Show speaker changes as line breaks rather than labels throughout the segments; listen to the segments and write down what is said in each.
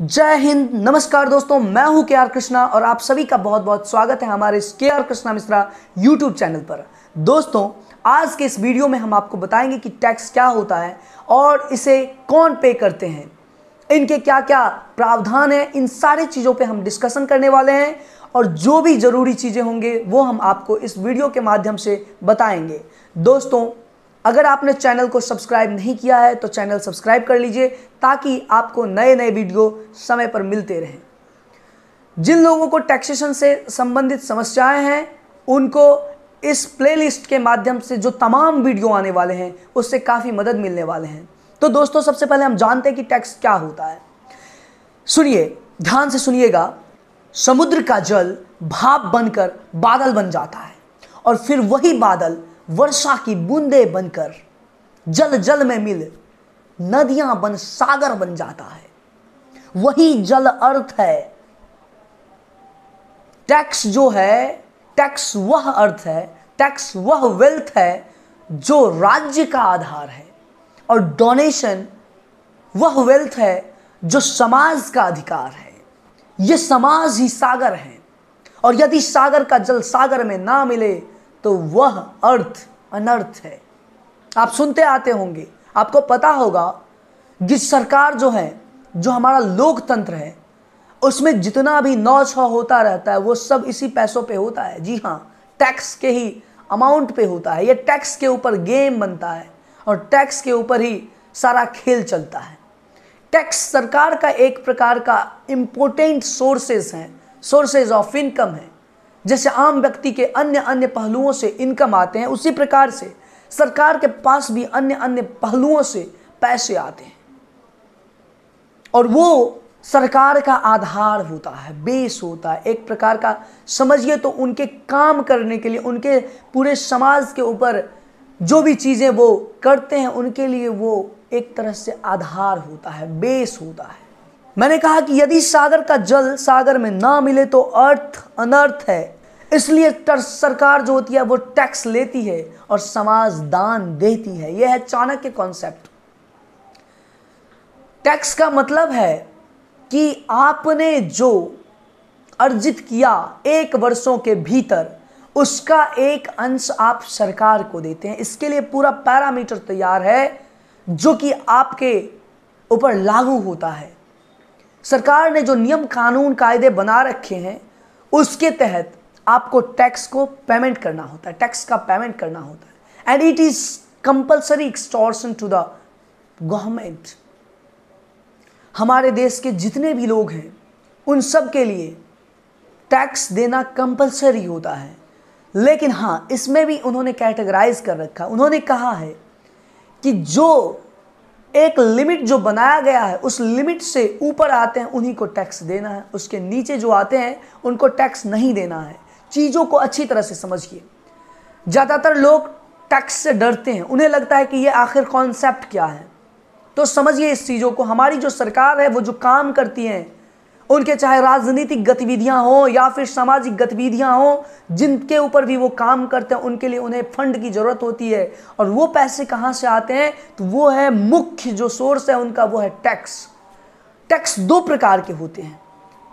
जय हिंद नमस्कार दोस्तों मैं हूं के आर कृष्णा और आप सभी का बहुत बहुत स्वागत है हमारे इस K R Krishna Mishra YouTube channel पर दोस्तों आज के इस वीडियो में हम आपको बताएंगे कि टैक्स क्या होता है और इसे कौन पे करते हैं इनके क्या क्या प्रावधान हैं इन सारे चीज़ों पे हम डिस्कशन करने वाले हैं और जो भी ज़रूरी चीज़ें होंगे वो हम आपको इस वीडियो के माध्यम से बताएंगे दोस्तों अगर आपने चैनल को सब्सक्राइब नहीं किया है तो चैनल सब्सक्राइब कर लीजिए ताकि आपको नए नए वीडियो समय पर मिलते रहें जिन लोगों को टैक्सेशन से संबंधित समस्याएं हैं उनको इस प्लेलिस्ट के माध्यम से जो तमाम वीडियो आने वाले हैं उससे काफ़ी मदद मिलने वाले हैं तो दोस्तों सबसे पहले हम जानते हैं कि टैक्स क्या होता है सुनिए ध्यान से सुनिएगा समुद्र का जल भाप बनकर बादल बन जाता है और फिर वही बादल वर्षा की बूंदे बनकर जल जल में मिल नदियां बन सागर बन जाता है वही जल अर्थ है टैक्स जो है टैक्स वह अर्थ है टैक्स वह वेल्थ है जो राज्य का आधार है और डोनेशन वह वेल्थ है जो समाज का अधिकार है यह समाज ही सागर है और यदि सागर का जल सागर में ना मिले तो वह अर्थ अनर्थ है आप सुनते आते होंगे आपको पता होगा कि सरकार जो है जो हमारा लोकतंत्र है उसमें जितना भी नौ छ होता रहता है वो सब इसी पैसों पे होता है जी हाँ टैक्स के ही अमाउंट पे होता है ये टैक्स के ऊपर गेम बनता है और टैक्स के ऊपर ही सारा खेल चलता है टैक्स सरकार का एक प्रकार का इम्पोर्टेंट सोर्सेज हैं सोर्सेज ऑफ इनकम है जैसे आम व्यक्ति के अन्य अन्य पहलुओं से इनकम आते हैं उसी प्रकार से सरकार के पास भी अन्य अन्य पहलुओं से पैसे आते हैं और वो सरकार का आधार होता है बेस होता है एक प्रकार का समझिए तो उनके काम करने के लिए उनके पूरे समाज के ऊपर जो भी चीज़ें वो करते हैं उनके लिए वो एक तरह से आधार होता है बेस होता है मैंने कहा कि यदि सागर का जल सागर में ना मिले तो अर्थ अनर्थ है इसलिए सरकार जो होती है वो टैक्स लेती है और समाज दान देती है यह है चाणक्य कॉन्सेप्ट टैक्स का मतलब है कि आपने जो अर्जित किया एक वर्षों के भीतर उसका एक अंश आप सरकार को देते हैं इसके लिए पूरा पैरामीटर तैयार है जो कि आपके ऊपर लागू होता है सरकार ने जो नियम कानून कायदे बना रखे हैं उसके तहत आपको टैक्स को पेमेंट करना होता है टैक्स का पेमेंट करना होता है and it is compulsory extortion to the government हमारे देश के जितने भी लोग हैं उन सब के लिए टैक्स देना कंपलसरी होता है लेकिन हाँ इसमें भी उन्होंने कैटेगराइज कर रखा उन्होंने कहा है कि जो एक लिमिट जो बनाया गया है उस लिमिट से ऊपर आते हैं उन्हीं को टैक्स देना है उसके नीचे जो आते हैं उनको टैक्स नहीं देना है चीज़ों को अच्छी तरह से समझिए ज़्यादातर लोग टैक्स से डरते हैं उन्हें लगता है कि ये आखिर कॉन्सेप्ट क्या है तो समझिए इस चीज़ों को हमारी जो सरकार है वो जो काम करती है उनके चाहे राजनीतिक गतिविधियां हों या फिर सामाजिक गतिविधियां हों जिनके ऊपर भी वो काम करते हैं उनके लिए उन्हें फंड की ज़रूरत होती है और वो पैसे कहाँ से आते हैं तो वो है मुख्य जो सोर्स है उनका वो है टैक्स टैक्स दो प्रकार के होते हैं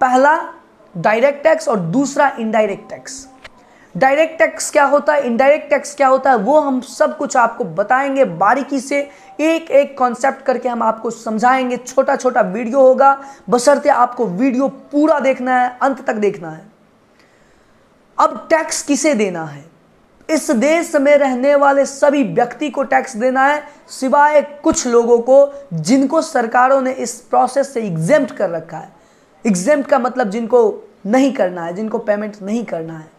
पहला डायरेक्ट टैक्स और दूसरा इनडायरेक्ट टैक्स डायरेक्ट टैक्स क्या होता है इनडायरेक्ट टैक्स क्या होता है वो हम सब कुछ आपको बताएंगे बारीकी से एक एक कॉन्सेप्ट करके हम आपको समझाएंगे छोटा छोटा वीडियो होगा बशर्ते आपको वीडियो पूरा देखना है अंत तक देखना है अब टैक्स किसे देना है इस देश में रहने वाले सभी व्यक्ति को टैक्स देना है सिवाय कुछ लोगों को जिनको सरकारों ने इस प्रोसेस से एग्जेम्प्ट कर रखा है एग्जाम का मतलब जिनको नहीं करना है जिनको पेमेंट नहीं करना है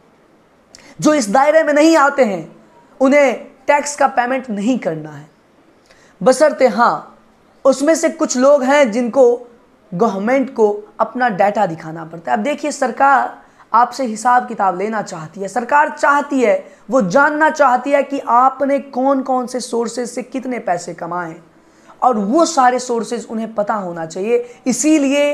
जो इस दायरे में नहीं आते हैं उन्हें टैक्स का पेमेंट नहीं करना है बसरते हाँ उसमें से कुछ लोग हैं जिनको गवर्नमेंट को अपना डाटा दिखाना पड़ता है अब देखिए सरकार आपसे हिसाब किताब लेना चाहती है सरकार चाहती है वो जानना चाहती है कि आपने कौन कौन से सोर्सेज से कितने पैसे कमाए और वो सारे सोर्सेज उन्हें पता होना चाहिए इसीलिए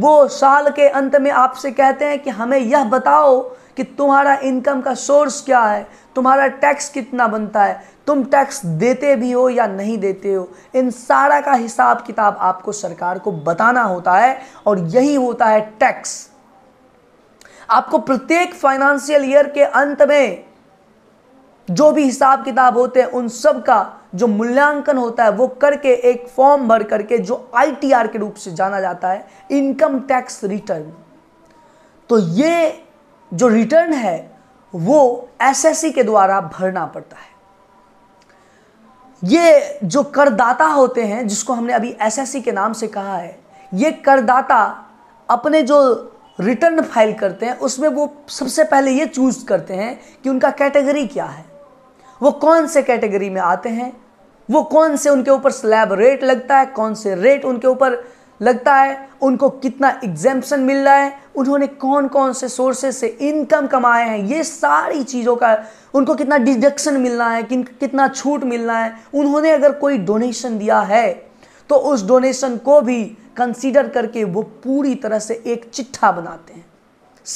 वो साल के अंत में आपसे कहते हैं कि हमें यह बताओ कि तुम्हारा इनकम का सोर्स क्या है तुम्हारा टैक्स कितना बनता है तुम टैक्स देते भी हो या नहीं देते हो इन सारा का हिसाब किताब आपको सरकार को बताना होता है और यही होता है टैक्स आपको प्रत्येक फाइनेंशियल ईयर के अंत में जो भी हिसाब किताब होते हैं उन सब का जो मूल्यांकन होता है वो करके एक फॉर्म भर करके जो आईटीआर के रूप से जाना जाता है इनकम टैक्स रिटर्न तो ये जो रिटर्न है वो एसएससी के द्वारा भरना पड़ता है ये जो करदाता होते हैं जिसको हमने अभी एसएससी के नाम से कहा है ये करदाता अपने जो रिटर्न फाइल करते हैं उसमें वो सबसे पहले ये चूज करते हैं कि उनका कैटेगरी क्या है वो कौन से कैटेगरी में आते हैं वो कौन से उनके ऊपर स्लैब रेट लगता है कौन से रेट उनके ऊपर लगता है उनको कितना एग्जेम्पन मिल रहा है उन्होंने कौन कौन से सोर्सेज से इनकम कमाए हैं ये सारी चीज़ों का उनको कितना डिडक्शन मिलना है किन कितना छूट मिलना है उन्होंने अगर कोई डोनेशन दिया है तो उस डोनेशन को भी कंसीडर करके वो पूरी तरह से एक चिट्ठा बनाते हैं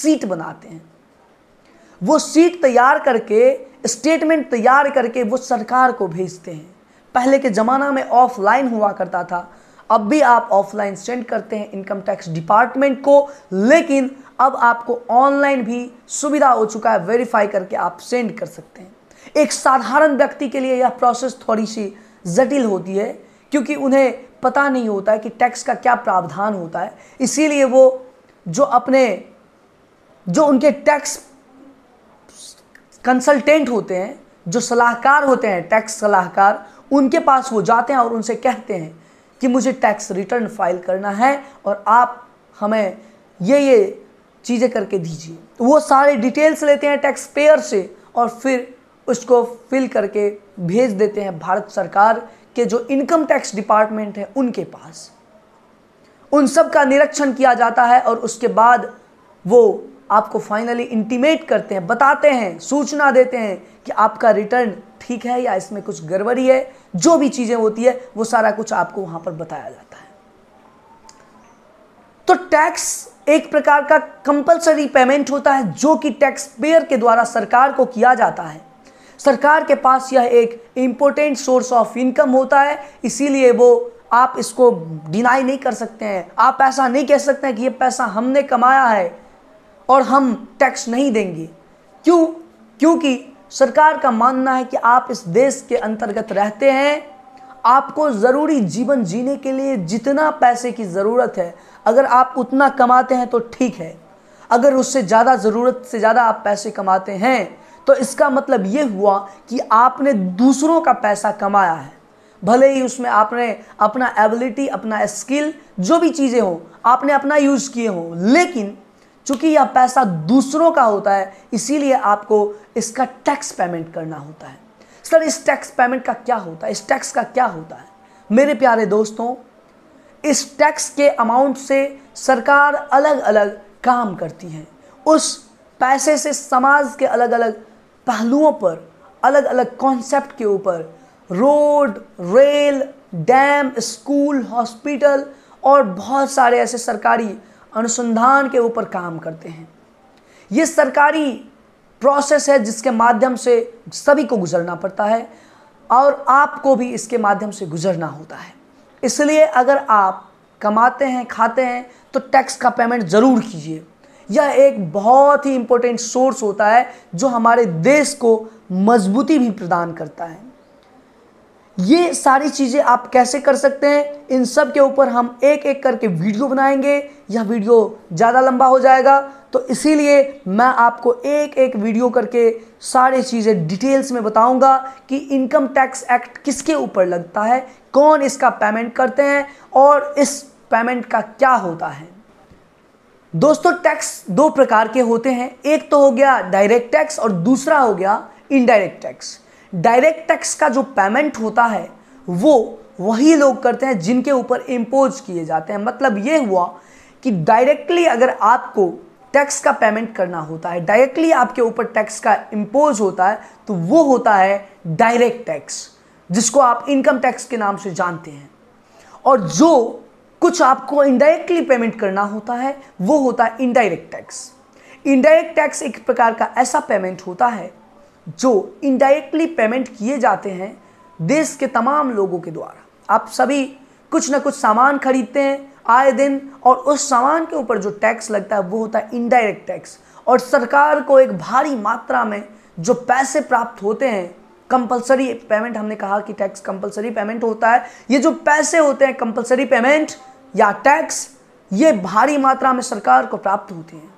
सीट बनाते हैं वो सीट तैयार करके स्टेटमेंट तैयार करके वो सरकार को भेजते हैं पहले के ज़माना में ऑफलाइन हुआ करता था अब भी आप ऑफलाइन सेंड करते हैं इनकम टैक्स डिपार्टमेंट को लेकिन अब आपको ऑनलाइन भी सुविधा हो चुका है वेरीफाई करके आप सेंड कर सकते हैं एक साधारण व्यक्ति के लिए यह प्रोसेस थोड़ी सी जटिल होती है क्योंकि उन्हें पता नहीं होता है कि टैक्स का क्या प्रावधान होता है इसीलिए वो जो अपने जो उनके टैक्स कंसल्टेंट होते हैं जो सलाहकार होते हैं टैक्स सलाहकार उनके पास वो जाते हैं और उनसे कहते हैं कि मुझे टैक्स रिटर्न फाइल करना है और आप हमें ये ये चीज़ें करके दीजिए वो सारे डिटेल्स लेते हैं टैक्स पेयर से और फिर उसको फिल करके भेज देते हैं भारत सरकार के जो इनकम टैक्स डिपार्टमेंट है उनके पास उन सब का निरीक्षण किया जाता है और उसके बाद वो आपको फाइनली इंटीमेट करते हैं बताते हैं सूचना देते हैं कि आपका रिटर्न ठीक है या इसमें कुछ गड़बड़ी है जो भी चीज़ें होती है वो सारा कुछ आपको वहां पर बताया जाता है तो टैक्स एक प्रकार का कंपलसरी पेमेंट होता है जो कि टैक्स पेयर के द्वारा सरकार को किया जाता है सरकार के पास यह एक इंपॉर्टेंट सोर्स ऑफ इनकम होता है इसीलिए वो आप इसको डिनाई नहीं कर सकते हैं आप ऐसा नहीं कह सकते हैं कि ये पैसा हमने कमाया है और हम टैक्स नहीं देंगे क्यों क्योंकि सरकार का मानना है कि आप इस देश के अंतर्गत रहते हैं आपको ज़रूरी जीवन जीने के लिए जितना पैसे की ज़रूरत है अगर आप उतना कमाते हैं तो ठीक है अगर उससे ज़्यादा ज़रूरत से ज़्यादा आप पैसे कमाते हैं तो इसका मतलब ये हुआ कि आपने दूसरों का पैसा कमाया है भले ही उसमें आपने अपना एबिलिटी अपना स्किल जो भी चीज़ें हों आपने अपना यूज़ किए हों लेकिन चूंकि यह पैसा दूसरों का होता है इसीलिए आपको इसका टैक्स पेमेंट करना होता है सर इस टैक्स पेमेंट का क्या होता है इस टैक्स का क्या होता है मेरे प्यारे दोस्तों इस टैक्स के अमाउंट से सरकार अलग अलग काम करती है उस पैसे से समाज के अलग अलग पहलुओं पर अलग अलग कॉन्सेप्ट के ऊपर road rail dam school hospital और बहुत सारे ऐसे सरकारी अनुसंधान के ऊपर काम करते हैं ये सरकारी प्रोसेस है जिसके माध्यम से सभी को गुजरना पड़ता है और आपको भी इसके माध्यम से गुजरना होता है इसलिए अगर आप कमाते हैं खाते हैं तो टैक्स का पेमेंट ज़रूर कीजिए यह एक बहुत ही इम्पोर्टेंट सोर्स होता है जो हमारे देश को मजबूती भी प्रदान करता है ये सारी चीज़ें आप कैसे कर सकते हैं इन सब के ऊपर हम एक एक करके वीडियो बनाएंगे यह वीडियो ज़्यादा लंबा हो जाएगा तो इसीलिए मैं आपको एक एक वीडियो करके सारे चीज़ें डिटेल्स में बताऊंगा कि इनकम टैक्स एक्ट किसके ऊपर लगता है कौन इसका पेमेंट करते हैं और इस पेमेंट का क्या होता है दोस्तों टैक्स दो प्रकार के होते हैं एक तो हो गया डायरेक्ट टैक्स और दूसरा हो गया इनडायरेक्ट टैक्स डायरेक्ट टैक्स का जो पेमेंट होता है वो वही लोग करते हैं जिनके ऊपर इम्पोज किए जाते हैं मतलब ये हुआ कि डायरेक्टली अगर आपको टैक्स का पेमेंट करना होता है डायरेक्टली आपके ऊपर टैक्स का इम्पोज होता है तो वो होता है डायरेक्ट टैक्स जिसको आप इनकम टैक्स के नाम से जानते हैं और जो कुछ आपको इनडायरेक्टली पेमेंट करना होता है वो होता है इनडायरेक्ट टैक्स इनडायरेक्ट टैक्स एक प्रकार का ऐसा पेमेंट होता है जो इनडायरेक्टली पेमेंट किए जाते हैं देश के तमाम लोगों के द्वारा आप सभी कुछ ना कुछ सामान खरीदते हैं आए दिन और उस सामान के ऊपर जो टैक्स लगता है वो होता है इनडायरेक्ट टैक्स और सरकार को एक भारी मात्रा में जो पैसे प्राप्त होते हैं कंपलसरी पेमेंट हमने कहा कि टैक्स कंपलसरी पेमेंट होता है ये जो पैसे होते हैं कंपलसरी पेमेंट या टैक्स ये भारी मात्रा में सरकार को प्राप्त होते हैं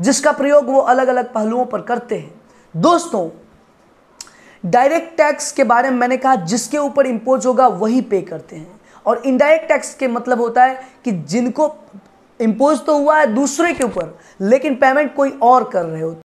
जिसका प्रयोग वो अलग अलग पहलुओं पर करते हैं दोस्तों डायरेक्ट टैक्स के बारे में मैंने कहा जिसके ऊपर इम्पोज होगा वही पे करते हैं और इनडायरेक्ट टैक्स के मतलब होता है कि जिनको इम्पोज तो हुआ है दूसरे के ऊपर लेकिन पेमेंट कोई और कर रहे होते